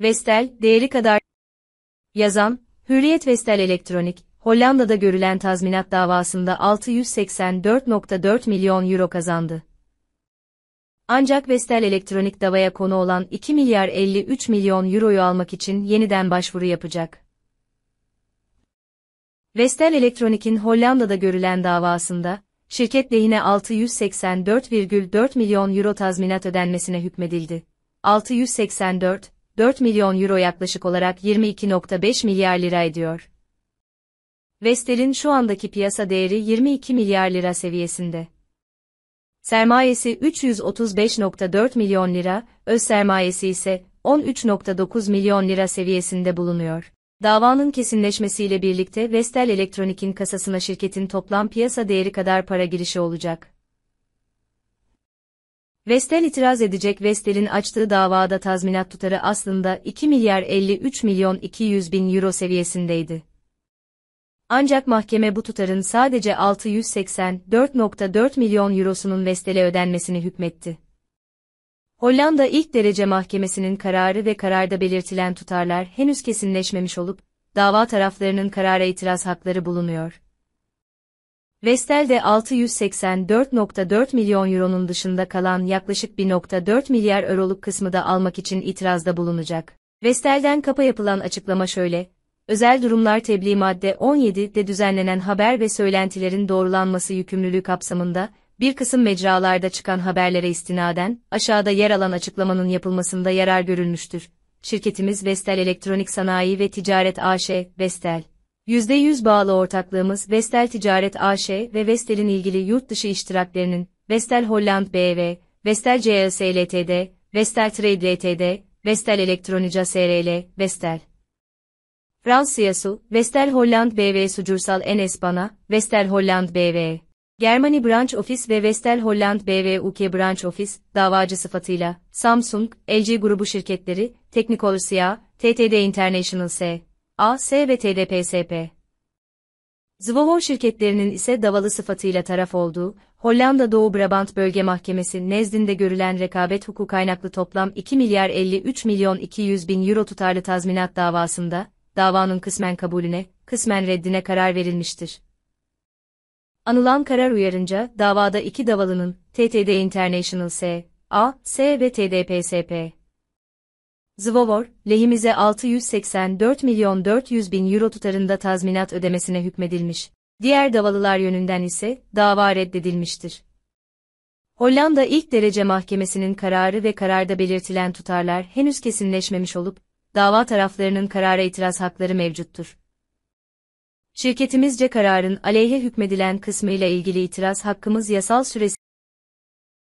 Vestel, değeri kadar. Yazan, Hürriyet Vestel Elektronik, Hollanda'da görülen tazminat davasında 684.4 milyon euro kazandı. Ancak Vestel Elektronik davaya konu olan 2 milyar 53 milyon euroyu almak için yeniden başvuru yapacak. Vestel Elektronik'in Hollanda'da görülen davasında, şirket lehine 684,4 milyon euro tazminat ödenmesine hükmedildi. 684, 4 milyon euro yaklaşık olarak 22.5 milyar lira ediyor. Vestel'in şu andaki piyasa değeri 22 milyar lira seviyesinde. Sermayesi 335.4 milyon lira, öz sermayesi ise 13.9 milyon lira seviyesinde bulunuyor. Davanın kesinleşmesiyle birlikte Vestel Elektronik'in kasasına şirketin toplam piyasa değeri kadar para girişi olacak. Vestel itiraz edecek Vestel'in açtığı davada tazminat tutarı aslında 2 milyar 53 milyon 200 bin euro seviyesindeydi. Ancak mahkeme bu tutarın sadece 684.4 milyon eurosunun Vestel'e ödenmesini hükmetti. Hollanda ilk derece mahkemesinin kararı ve kararda belirtilen tutarlar henüz kesinleşmemiş olup, dava taraflarının karara itiraz hakları bulunuyor. Vestel de 684.4 milyon euronun dışında kalan yaklaşık 1.4 milyar euroluk kısmı da almak için itirazda bulunacak. Vestel'den kapa yapılan açıklama şöyle, Özel Durumlar Tebliğ Madde 17'de düzenlenen haber ve söylentilerin doğrulanması yükümlülüğü kapsamında, bir kısım mecralarda çıkan haberlere istinaden, aşağıda yer alan açıklamanın yapılmasında yarar görülmüştür. Şirketimiz Vestel Elektronik Sanayi ve Ticaret AŞ, Vestel. %100 bağlı ortaklığımız Vestel Ticaret AŞ ve Vestel'in ilgili yurt dışı iştiraklerinin Vestel Holland BV, Vestel CLS LTD, Vestel Trade LTD, Vestel Elektronica SRL, Vestel. Fransa Su, Vestel Holland BV Sucursal NS Bana, Vestel Holland BV. Germany Branch Office ve Vestel Holland BV UK Branch Office, davacı sıfatıyla, Samsung, LG grubu şirketleri, Technicolor SIA, TTD International S. AS ve TDPSP. Zwoho şirketlerinin ise davalı sıfatıyla taraf olduğu, Hollanda Doğu Brabant Bölge Mahkemesi nezdinde görülen rekabet hukuku kaynaklı toplam 2 milyar 53 milyon 200 bin euro tutarlı tazminat davasında, davanın kısmen kabulüne, kısmen reddine karar verilmiştir. Anılan karar uyarınca davada iki davalının, TTD International S, A, S ve TDPSP, Zvovor, lehimize 684 milyon 400 bin euro tutarında tazminat ödemesine hükmedilmiş. Diğer davalılar yönünden ise dava reddedilmiştir. Hollanda ilk derece mahkemesinin kararı ve kararda belirtilen tutarlar henüz kesinleşmemiş olup, dava taraflarının karara itiraz hakları mevcuttur. Şirketimizce kararın aleyhe hükmedilen kısmı ile ilgili itiraz hakkımız yasal süresi